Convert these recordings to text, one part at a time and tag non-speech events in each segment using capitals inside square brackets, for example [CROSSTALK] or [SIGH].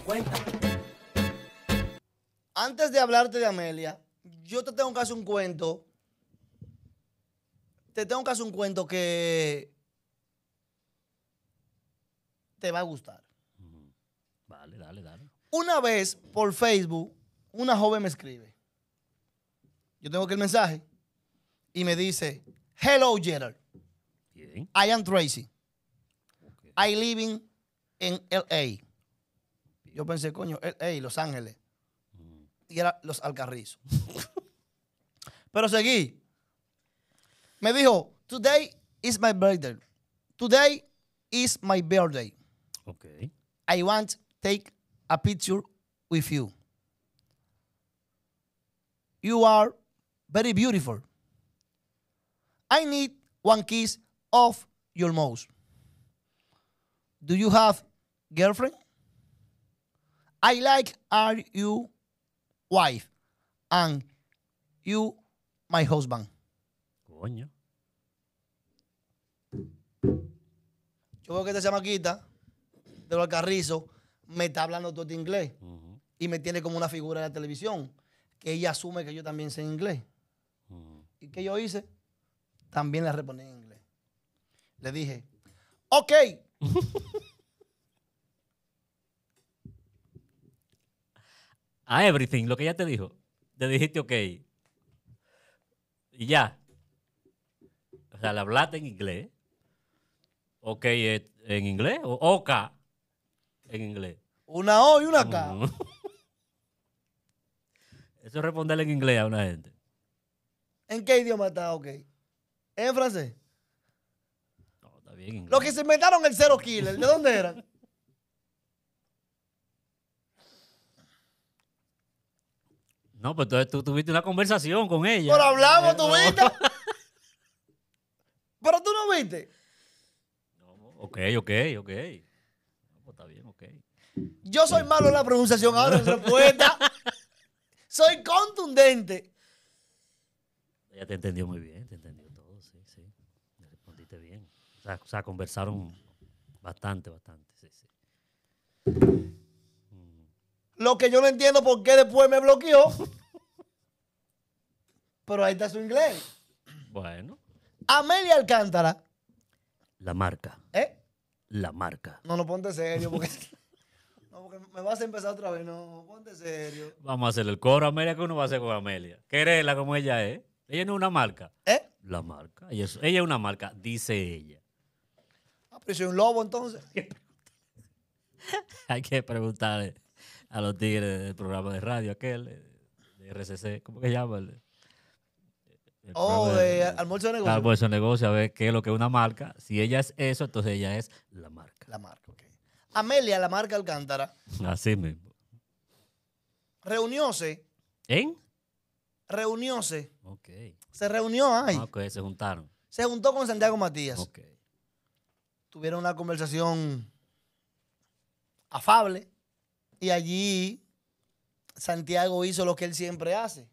cuenta. Antes de hablarte de Amelia, yo te tengo que hacer un cuento. Te tengo que hacer un cuento que te va a gustar. Vale, mm, dale, dale. Una vez por Facebook, una joven me escribe. Yo tengo que el mensaje y me dice, Hello, Gerald. I am Tracy. I living in LA. Yo pensé, coño, hey, eh, Los Ángeles. Mm. Y era Los Alcarrizos. [LAUGHS] Pero seguí. Me dijo, today is my birthday. Today is my birthday. Okay. I want to take a picture with you. You are very beautiful. I need one kiss of your mouth. Do you have girlfriend? I like are you wife and you my husband. Coño. Yo veo que esta quita de los alcarrizos me está hablando todo en este inglés y me tiene como una figura de la televisión que ella asume que yo también sé inglés. ¿Y qué yo hice? También le reponí en inglés. Le dije, ok. [LAUGHS] a everything, lo que ya te dijo. Te dijiste ok. Y ya. O sea, la hablaste en inglés. Ok eh, en inglés o K en inglés. Una O y una K. Mm. [LAUGHS] Eso es responderle en inglés a una gente. ¿En qué idioma está OK? ¿En francés? No, está bien Los que se inventaron el cero killer, ¿de dónde eran? No, pero entonces tú tuviste una conversación con ella. Pero hablamos, eh, ¿tú viste? [LAUGHS] pero tú no viste. No, ok, ok, ok. Pues está bien, ok. Yo soy malo en la pronunciación ahora en respuesta. [LAUGHS] soy contundente. Ella te entendió muy bien, te entendió todo, sí, sí. Me respondiste bien. O sea, o sea conversaron bastante, bastante, sí, sí. Lo que yo no entiendo por qué después me bloqueó. Pero ahí está su inglés. Bueno. Amelia Alcántara. La marca. ¿Eh? La marca. No, no, ponte serio [LAUGHS] No, porque me vas a empezar otra vez. No, ponte serio. Vamos a hacer el coro Amelia que uno va a hacer con Amelia. Quererla como ella es. Ella no es una marca. ¿Eh? La marca. Ella es, ella una marca, dice ella. Ah, pero soy un lobo entonces. [LAUGHS] Hay que preguntarle a los tigres del programa de radio aquel, eh, de RCC, ¿cómo que llama? oh, de, eh, almuerzo de negocio. Almuerzo de negocio, a ver qué es lo que es una marca. Si ella es eso, entonces ella es la marca. La marca, ok. Amelia, la marca Alcántara. Así mismo. Reunióse. ¿En? Reunióse. Ok. Se reunió ahí. ok, se juntaron. Se juntó con Santiago Matías. Ok. Tuvieron una conversación afable. Y allí Santiago hizo lo que él siempre hace,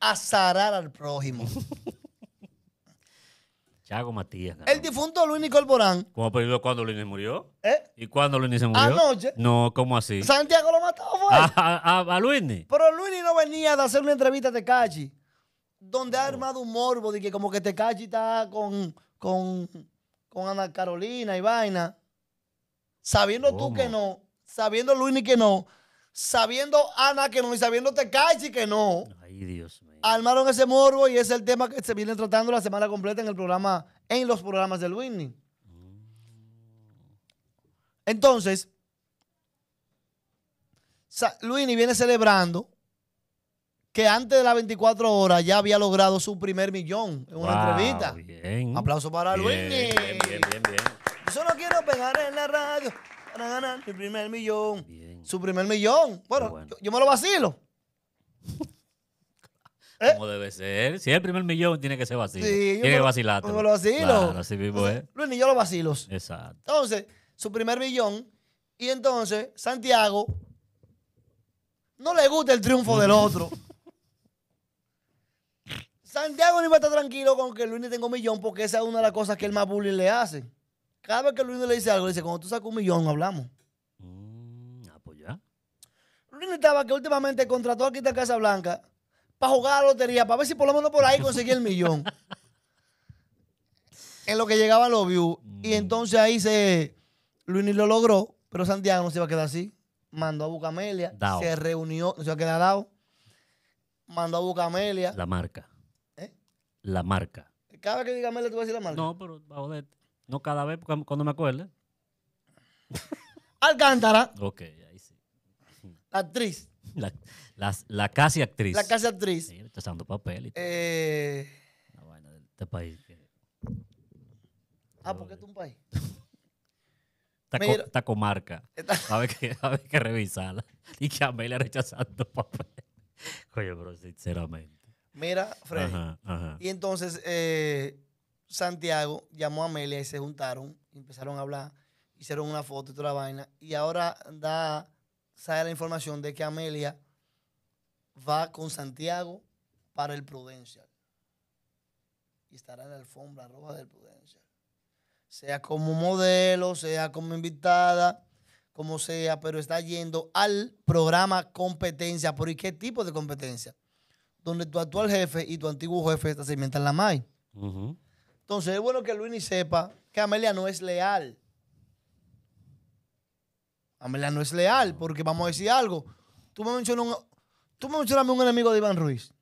azarar al prójimo. [LAUGHS] Chago Matías. El difunto Luis Nicol Borán. ¿Cómo perdió cuando Luis murió? ¿Eh? ¿Y cuándo Luis se murió? Anoche. No, ¿cómo así? Santiago lo mató, fue. ¿A, ah, a, ah, ah, a Luis? Pero Luis no venía de hacer una entrevista a Tecachi, donde ha armado un morbo de que como que Tecachi está con, con, Ana Carolina y vaina, sabiendo tú que no sabiendo Luini que no, sabiendo Ana que no y sabiendo Tecachi que no. Ay, Dios mío. Armaron ese morbo y es el tema que se viene tratando la semana completa en el programa, en los programas de Luini. Entonces, Luini viene celebrando que antes de las 24 horas ya había logrado su primer millón en una entrevista. Bien. Aplauso para Luini. Bien, bien, bien, Yo solo quiero pegar en la radio. Su primer millón. Su primer millón. Bueno, Yo, me lo vacilo. [LAUGHS] ¿Cómo debe ser. Si es el primer millón, tiene que ser vacilo. tiene que Yo me lo vacilo. Luis, ni yo lo vacilo. Exacto. Entonces, su primer millón. Y entonces, Santiago no le gusta el triunfo del [LAUGHS] otro. Santiago ni va a estar tranquilo con que Luis ni tenga un millón porque esa es una de las cosas que el más bullying le hace. Cada vez que Luis le dice algo, le dice, cuando tú sacas un millón, hablamos. Mm, ah, pues ya. Luis estaba que últimamente contrató aquí en Casa Blanca para jugar a la lotería, para ver si por lo menos por ahí conseguía el millón. [LAUGHS] en lo que llegaba los views. Y mm. entonces ahí se. Luis lo logró, pero Santiago no se iba a quedar así. Mandó a Bucamelia. Se reunió, no se iba a quedar dado. Mandó a Bucamelia. La marca. ¿Eh? La marca. Cada vez que diga Amelia, tú vas a decir la marca. No, pero va a no cada vez, cuando me acuerde. [LAUGHS] Alcántara. Ok, ahí sí. La actriz. La, casi actriz. La casi actriz. Sí, rechazando papel. Eh... La vaina de este país. Ah, porque es un país. Esta, [LAUGHS] comarca. [LAUGHS] A, ver que, a ver revisarla. Y que Amelia rechazando papel. Oye, pero sinceramente. Mira, Fred. Ajá, ajá. Y entonces, eh, Santiago llamó a Amelia y se juntaron, empezaron a hablar, hicieron una foto y toda la vaina. Y ahora da, sale la información de que Amelia va con Santiago para el Prudential. Y estará en la alfombra roja del Prudential. Sea como modelo, sea como invitada, como sea, pero está yendo al programa competencia. ¿Por qué tipo de competencia? Donde tu actual jefe y tu antiguo jefe se inventan la MAI. Entonces, es bueno que Luini sepa que Amelia no es leal. Amelia no es leal, porque vamos a decir algo. Tú me mencionas un, tú un enemigo de Iván Ruiz.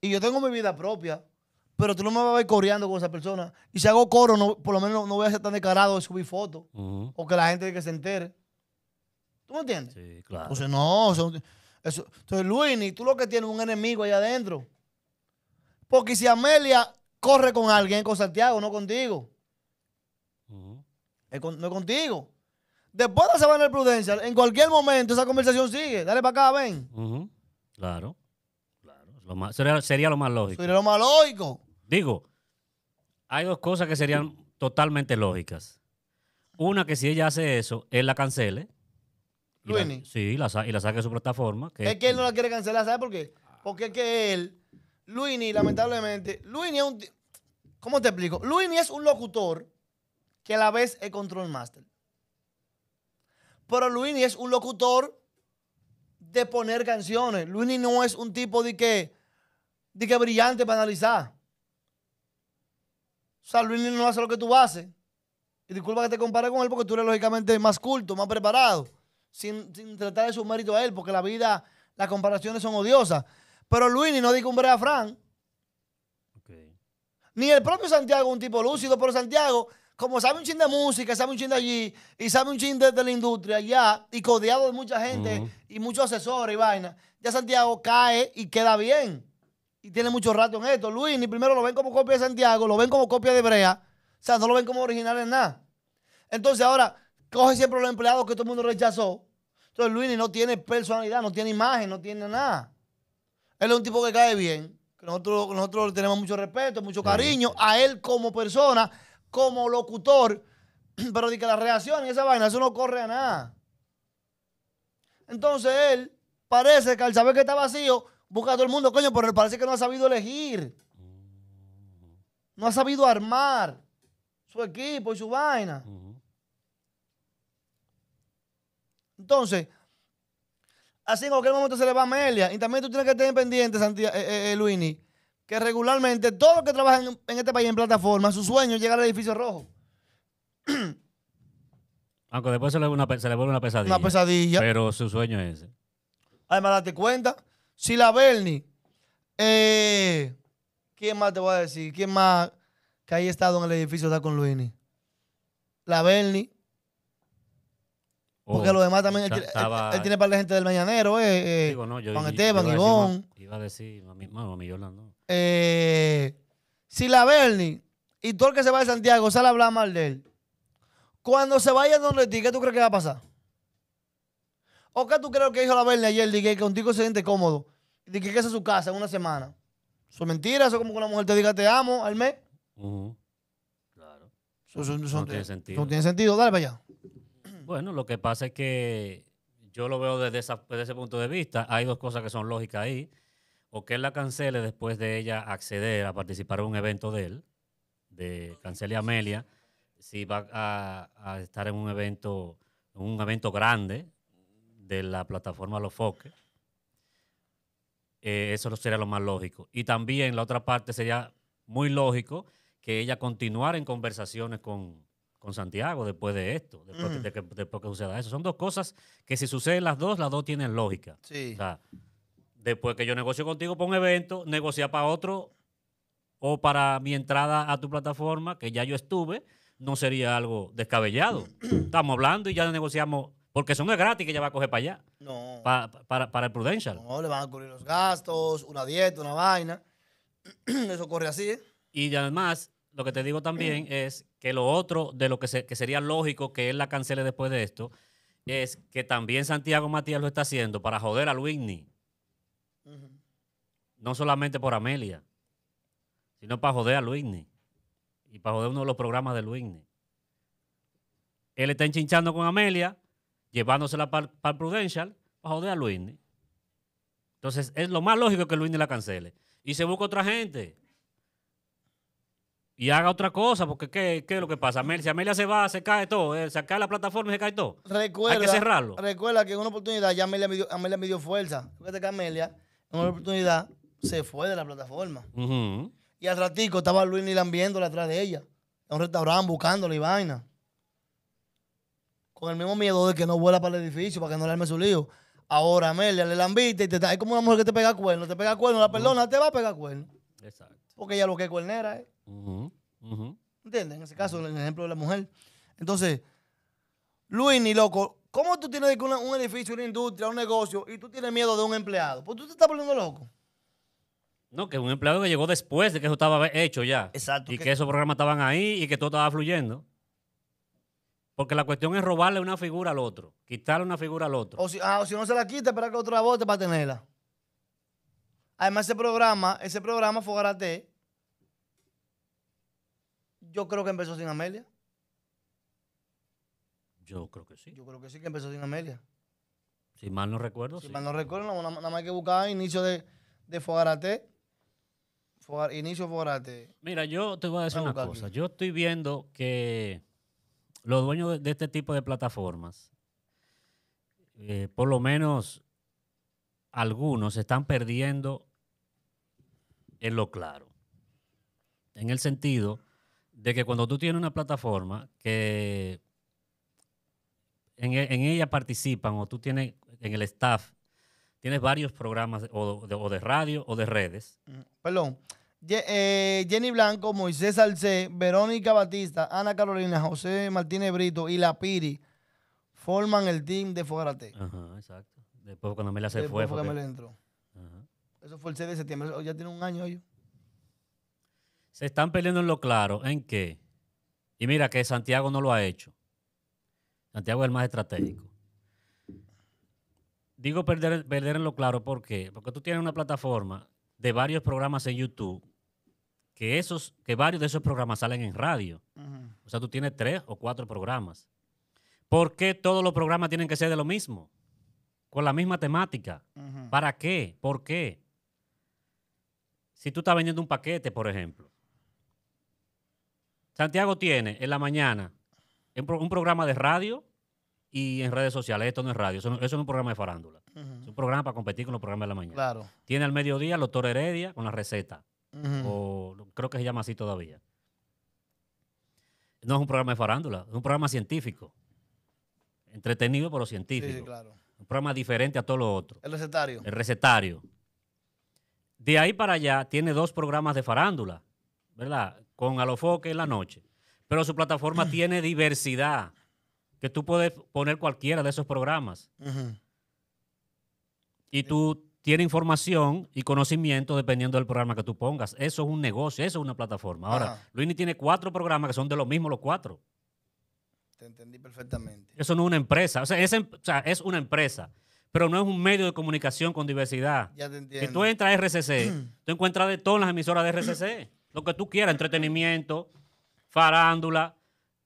Y yo tengo mi vida propia, pero tú no me vas a ir coreando con esa persona. Y si hago coro, por lo menos no voy a ser tan declarado. de subir fotos o que la gente que se entere. ¿Tú me entiendes? Sí, claro. Entonces, no. Entonces, Luini, tú lo que tienes es un enemigo ahí adentro. Porque si Amelia corre con alguien con Santiago, no contigo. no contigo. Después de se va en el Prudencial, en cualquier momento esa conversación sigue. Dale para acá, ven. Claro. claro. sería, lo más lógico. Sería lo más lógico. Digo, hay dos cosas que serían totalmente lógicas. Una, que si ella hace eso, él la cancele. sí, la, y la saque de su plataforma. Que, es que él no la quiere cancelar, ¿sabes por qué? Porque es que él Luini, lamentablemente, Luini es un... ¿Cómo te explico? Luini es un locutor que a la vez es control master. Pero Luini es un locutor de poner canciones. Luini no es un tipo de que, de que brillante para analizar. O sea, Luini no hace lo que tú haces. Y disculpa que te compare con él porque tú eres lógicamente más culto, más preparado. Sin, sin tratar de su mérito a él, porque la vida, las comparaciones son odiosas. Pero Luini no dijo un Brea Fran. Ni el propio Santiago un tipo lúcido, pero Santiago, como sabe un chin de música, sabe un chin de allí, y sabe un chin de, la industria allá, y codeado de mucha gente, y muchos asesores y vaina, ya Santiago cae y queda bien. Y tiene mucho rato en esto. Luini primero lo ven como copia de Santiago, lo ven como copia de Brea, o sea, no lo ven como original en nada. Entonces ahora coge siempre los empleados que todo el mundo rechazó. Entonces Luini no tiene personalidad, no tiene imagen, no tiene nada. Él es un tipo que cae bien. Que nosotros, nosotros le tenemos mucho respeto, mucho cariño a él como persona, como locutor. [CLEARS THROAT] Pero de que la reacción y esa vaina, eso no corre a nada. Entonces él parece que al saber que está vacío, busca a todo el mundo, coño, pero él parece que no ha sabido elegir. No ha sabido armar su equipo y su vaina. Entonces, Así en cualquier momento se le va a Amelia. Y también tú tienes que tener pendiente, eh, eh, eh, Luini, que regularmente todo los que trabajan en, este país en plataforma, su sueño es llegar al edificio rojo. [CLEARS THROAT] Aunque después se le, vuelve una pesadilla. Una pesadilla. Pero su sueño es ese. Además, date cuenta, si la Bernie, ¿quién más te voy a decir? ¿Quién más que haya estado en el edificio está con Luini? La Bernie, porque lo demás también. Él, tiene para la gente del Mañanero, eh, eh Juan Esteban, Ivón. Iba a decir, mami, Eh, si la Bernie y todo el que se va de Santiago sale a hablar mal de él, cuando se vaya donde ti, ¿qué tú crees que va a pasar? ¿O qué tú crees que dijo la Bernie ayer? Dije que contigo se siente cómodo. Dije que esa es su casa en una semana. Eso es mentira, eso como que una mujer te diga te amo al mes. Claro. no, tiene sentido. No tiene sentido, dale para allá. Bueno, lo que pasa es que yo lo veo desde, ese punto de vista. Hay dos cosas que son lógicas ahí. O que él la cancele después de ella acceder a participar en un evento de él, de Cancele Amelia, si va a, estar en un evento, un evento grande de la plataforma Los Foques. Eh, eso sería lo más lógico. Y también la otra parte sería muy lógico que ella continuara en conversaciones con, con Santiago después de esto, después, de que, suceda eso. Son dos cosas que si suceden las dos, las dos tienen lógica. Sí. O sea, después que yo negocio contigo para un evento, negociar para otro o para mi entrada a tu plataforma, que ya yo estuve, no sería algo descabellado. [CLEARS THROAT] Estamos hablando y ya negociamos, porque eso no es gratis que ya va a coger para allá. No. Para, el Prudential. No, le van a cubrir los gastos, una dieta, una vaina. [CLEARS THROAT] eso corre así, ¿eh? Y además, lo que te digo también [CLEARS THROAT] es que lo otro de lo que, sería lógico que él la cancele después de esto es que también Santiago Matías lo está haciendo para joder a Luigny. No solamente por Amelia, sino para joder a Luigny y para joder uno de los programas de Luigny. Él está enchinchando con Amelia, llevándosela para el Prudential, para joder a Luigny. Entonces es lo más lógico que Luigny la cancele. Y se busca otra gente y haga otra cosa, porque ¿qué, es lo que pasa? Amelia, si Amelia se va, se cae todo, eh, se cae la plataforma y se cae todo. Recuerda, Hay que cerrarlo. Recuerda que en una oportunidad ya Amelia me dio, fuerza. Fíjate que Amelia, en una oportunidad, se fue de la plataforma. Y al ratico estaba Luis Nilan viéndola atrás de ella, en un restaurante buscándola y vaina. Con el mismo miedo de que no vuela para el edificio, para que no le arme su lío. Ahora, Amelia, le lambiste y te está... Es como una mujer que te pega cuerno, te pega cuerno, la perdona, te va a pegar cuerno. Exacto. Porque ella lo que es cuernera, ¿eh? ¿Entiendes? En ese caso, en el ejemplo de la mujer. Entonces, Luis, ni loco, ¿cómo tú tienes un edificio, una industria, un negocio y tú tienes miedo de un empleado? Pues tú te estás poniendo loco. No, que un empleado que llegó después de que eso estaba hecho ya. Exacto. Y que, esos programas estaban ahí y que todo estaba fluyendo. Porque la cuestión es robarle una figura al otro, quitarle una figura al otro. O si, ah, si no se la quita, espera que otro la bote para tenerla. Además, ese programa, ese programa Fogarate, yo creo que empezó sin Amelia. Yo creo que sí. Yo creo que sí que empezó sin Amelia. Si mal no recuerdo. Si mal no recuerdo, nada, más que buscar inicio de, de Fogarate. inicio Fogarate. Mira, yo te voy a decir una cosa. Yo estoy viendo que los dueños de, este tipo de plataformas, eh, por lo menos algunos, están perdiendo en lo claro. En el sentido de que cuando tú tienes una plataforma que e, en, ella participan o tú tienes en el staff, tienes varios programas o de, radio o de redes. Mm, perdón. Eh, Jenny Blanco, Moisés Salcé, Verónica Batista, Ana Carolina, José Martínez Brito y La Piri forman el team de Fogarate. Ajá, exacto. Después cuando me la se Después fue. Me la entró. Eso fue el 6 de septiembre. Ya tiene un año, yo. Se están perdiendo en lo claro. ¿En qué? Y mira que Santiago no lo ha hecho. Santiago es el más estratégico. Digo perder, perder en lo claro, ¿por qué? Porque tú tienes una plataforma de varios programas en YouTube que, esos, que varios de esos programas salen en radio. O sea, tú tienes tres o cuatro programas. ¿Por qué todos los programas tienen que ser de lo mismo? Con la misma temática. ¿Para qué? ¿Por qué? Si tú estás vendiendo un paquete, por ejemplo, Santiago tiene en la mañana un programa de radio y en redes sociales. Esto no es radio, eso es un programa de farándula. Es un programa para competir con los programas de la mañana. Tiene al mediodía el doctor Heredia con la receta. O creo que se llama así todavía. No es un programa de farándula, es un programa científico. Entretenido, por los científicos. Un programa diferente a todo lo otro. El recetario. El recetario. De ahí para allá tiene dos programas de farándula, ¿verdad? con Alofoque en la noche. Pero su plataforma [CLEARS THROAT] tiene diversidad, que tú puedes poner cualquiera de esos programas. Y tú tienes información y conocimiento dependiendo del programa que tú pongas. Eso es un negocio, eso es una plataforma. Ahora, Luini tiene cuatro programas que son de lo mismo los cuatro. Te entendí perfectamente. Eso no es una empresa. O sea, em, es, una empresa pero no es un medio de comunicación con diversidad. Ya te Si tú entras a RCC, [CLEARS THROAT] tú encuentras de todas las emisoras de RCC lo que tú quieras, entretenimiento, farándula,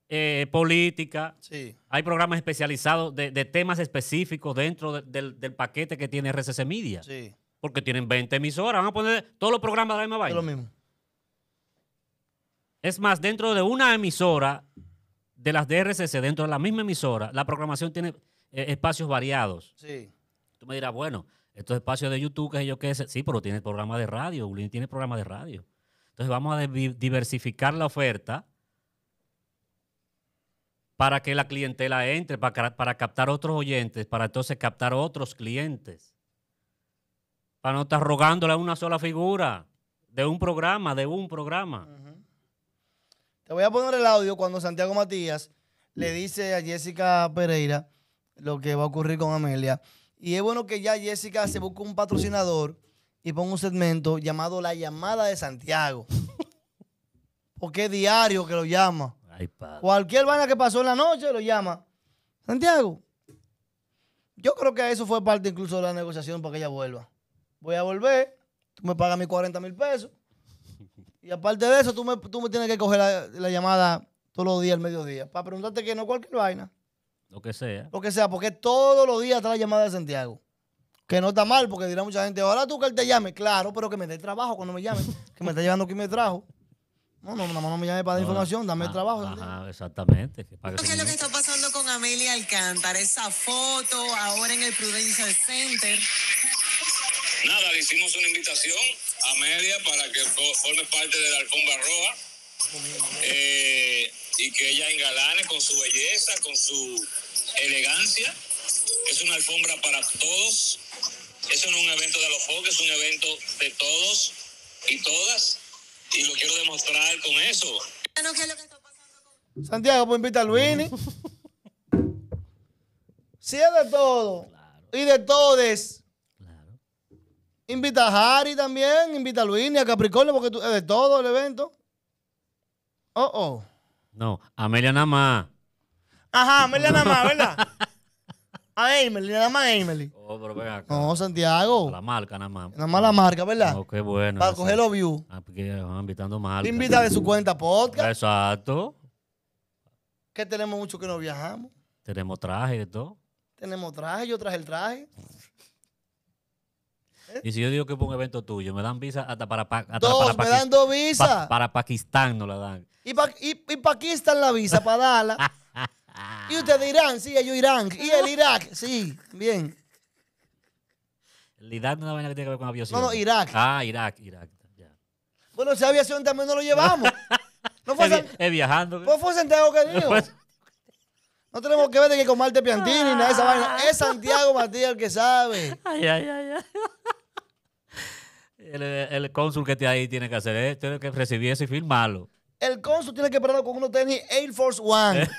eh, política. Sí. Hay programas especializados de, temas específicos dentro del, paquete que tiene RCC Media. Sí. Porque tienen 20 emisoras. Van a poner todos los programas de la misma Es lo mismo. Es más, dentro de una emisora de las DRCC, dentro de la misma emisora, la programación tiene eh, espacios variados. Sí. Tú me dirás, bueno, estos espacios de YouTube, que yo qué sé. Sí, pero tiene programa de radio. Ulin tiene programa de radio. Entonces vamos a diversificar la oferta para que la clientela entre, para, para captar otros oyentes, para entonces captar otros clientes. Para no estar rogándole a una sola figura de un programa, de un programa. Te voy a poner el audio cuando Santiago Matías le dice a Jessica Pereira lo que va a ocurrir con Amelia. Y es bueno que ya Jessica se busque un patrocinador y pongo un segmento llamado La llamada de Santiago. [LAUGHS] Porque es diario que lo llama. Cualquier vaina que pasó en la noche lo llama. Santiago, yo creo que eso fue parte incluso de la negociación para que ella vuelva. Voy a volver, tú me pagas mis 40 mil pesos. Y aparte de eso, tú me, tú tienes que coger la, la llamada todos los días al mediodía para preguntarte que no cualquier vaina. Lo que sea. Lo que sea, porque todos los días está la llamada de Santiago. Que no está mal, porque dirá mucha gente, ahora tú que él te llame. Claro, pero que me dé trabajo cuando me llame. que me está llevando aquí me trajo. No, no, no, no me llame para dar información, dame el ah, trabajo. Ajá, exactamente. ¿Qué es lo que está pasando con Amelia Alcántara? Esa foto ahora en el Prudential Center. Nada, le hicimos una invitación a Amelia para que forme parte de la alfombra roja eh, y que ella engalane con su belleza, con su elegancia es una alfombra para todos. Eso no es un evento de los juegos, es un evento de todos y todas. Y lo quiero demostrar con eso. Santiago, pues invita a Luini. si es de todo y de todes. Invita a Harry también, invita a Luini, a Capricornio, porque es de todo el evento. Oh, oh. No, Amelia Namá Ajá, Amelia Namá, ¿verdad? [LAUGHS] A Emily, nada más Emily. Oh, pero venga acá. No, Santiago. la marca nada más. Nada más la marca, ¿verdad? Oh, qué bueno. Para coger los views. Ah, porque van invitando marca. Te invita de su cuenta podcast. Exacto. Que tenemos mucho que no viajamos. Tenemos traje y todo. Tenemos traje, yo traje el traje. Y si yo digo que es un evento tuyo, me dan visa hasta para, hasta para me dan dos visas. para Pakistán no la dan. Y, pa, y, y Pakistán la visa para darla. [LAUGHS] Ah. Y ustedes Irán? sí, ellos irán. Y el Irak, sí, bien. El Irak no es una vaina que tiene que ver con aviación. No, no, Irak. Ah, Irak, Irak. Bueno, si aviación también no lo llevamos. [LAUGHS] No fue, Es viajando. Pues fue Santiago que dijo? No tenemos que ver de que con Marte Piantini ni nada de esa vaina. Ah. Es Santiago Matías el que sabe. Ay, ay, ay, ay. El, cónsul que está ahí tiene que hacer esto, tiene que recibir eso y firmarlo. El cónsul tiene que pararlo con uno tenis Air Force One. [LAUGHS]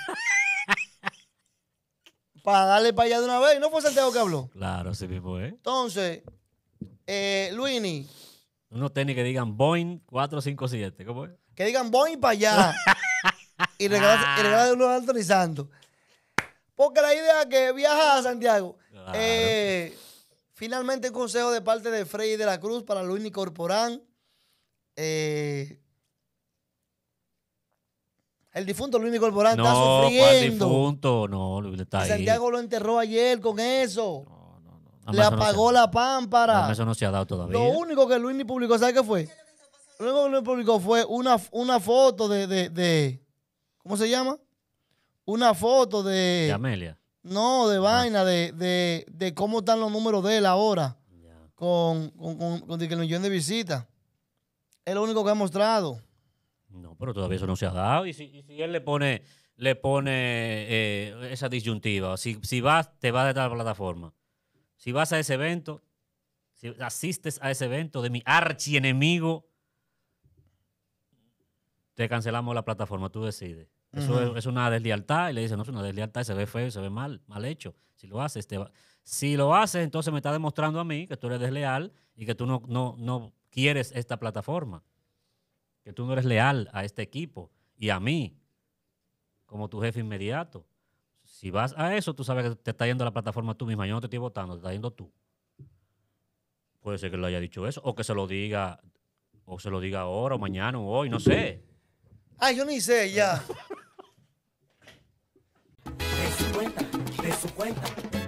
para darle para allá de una vez. ¿No fue Santiago que habló? Claro, sí mismo, ¿eh? Entonces, eh, Luini. Unos tenis que digan Boeing 457, ¿cómo es? Que digan Boeing para allá. [LAUGHS] y regalarse ah. uno santo. Porque la idea es que viaja a Santiago. Eh, finalmente, un consejo de parte de Freddy de la Cruz para Luini Corporán. Eh, el difunto Luis Nicolás no, está sufriendo. No, difunto? No, está ahí. Santiago lo enterró ayer con eso. Le apagó la pámpara. eso no se ha dado todavía. Lo único que Luis ni publicó, ¿sabes qué fue? Lo único que Luis publicó fue una, una foto de, ¿Cómo se llama? Una foto de... De Amelia. No, de vaina, de, cómo están los números de él ahora. Con, con, con, con, de visitas. Es lo único que ha mostrado. No, pero todavía eso no se ha dado. Y si, él le pone, le pone eh, esa disyuntiva, si, vas, te vas de tal plataforma. Si vas a ese evento, si asistes a ese evento de mi archienemigo, te cancelamos la plataforma, tú decides. Eso es, una deslealtad. Y le dice, no es una deslealtad, se ve feo, se ve mal, mal hecho. Si lo haces, te Si lo haces, entonces me está demostrando a mí que tú eres desleal y que tú no, no, no quieres esta plataforma que tú no eres leal a este equipo y a mí como tu jefe inmediato. Si vas a eso, tú sabes que te está yendo a la plataforma tú misma. Yo no te estoy votando, te está yendo tú. Puede ser que le haya dicho eso, o que se lo diga, o se lo diga ahora, o mañana, o hoy, no sé. Ay, yo ni sé ya. de su cuenta, de su cuenta.